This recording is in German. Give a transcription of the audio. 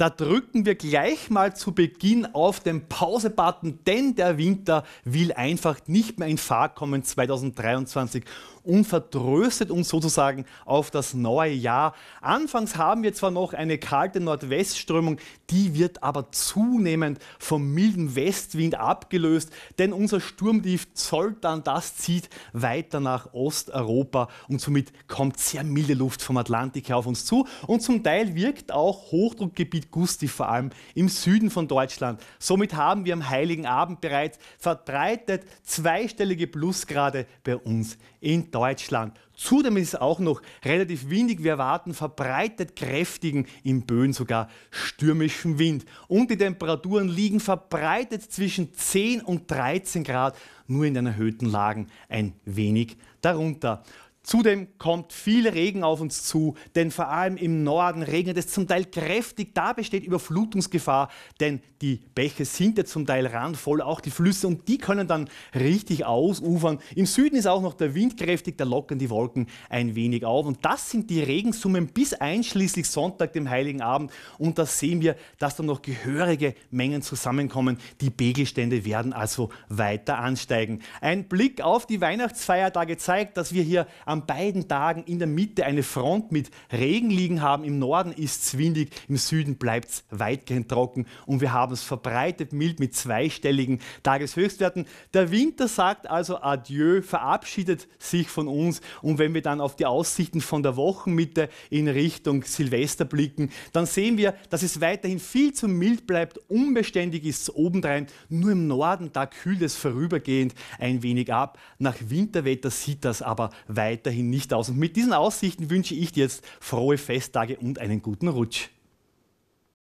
Da drücken wir gleich mal zu Beginn auf den Pause-Button, denn der Winter will einfach nicht mehr in Fahrt kommen 2023 und vertröstet uns sozusagen auf das neue Jahr. Anfangs haben wir zwar noch eine kalte Nordwestströmung, die wird aber zunehmend vom milden Westwind abgelöst, denn unser Sturmtief Zoltan, das zieht weiter nach Osteuropa und somit kommt sehr milde Luft vom Atlantik her auf uns zu und zum Teil wirkt auch Hochdruckgebiet Gusti vor allem im Süden von Deutschland. Somit haben wir am Heiligen Abend bereits verbreitet zweistellige Plusgrade bei uns in Deutschland. Zudem ist es auch noch relativ windig. Wir erwarten verbreitet kräftigen, im Böen sogar stürmischen Wind. Und die Temperaturen liegen verbreitet zwischen 10 und 13 Grad, nur in den erhöhten Lagen ein wenig darunter. Zudem kommt viel Regen auf uns zu, denn vor allem im Norden regnet es zum Teil kräftig. Da besteht Überflutungsgefahr, denn die Bäche sind ja zum Teil randvoll, auch die Flüsse, und die können dann richtig ausufern. Im Süden ist auch noch der Wind kräftig, da locken die Wolken ein wenig auf. Und das sind die Regensummen bis einschließlich Sonntag, dem Heiligen Abend. Und da sehen wir, dass dann noch gehörige Mengen zusammenkommen. Die Pegelstände werden also weiter ansteigen. Ein Blick auf die Weihnachtsfeiertage zeigt, dass wir hier an beiden Tagen in der Mitte eine Front mit Regen liegen haben. Im Norden ist es windig, im Süden bleibt es weitgehend trocken und wir haben es verbreitet mild mit zweistelligen Tageshöchstwerten. Der Winter sagt also Adieu, verabschiedet sich von uns und wenn wir dann auf die Aussichten von der Wochenmitte in Richtung Silvester blicken, dann sehen wir, dass es weiterhin viel zu mild bleibt, unbeständig ist es obendrein, nur im Norden, da kühlt es vorübergehend ein wenig ab. Nach Winterwetter sieht das aber weiter weiterhin nicht aus. Und mit diesen Aussichten wünsche ich dir jetzt frohe Festtage und einen guten Rutsch.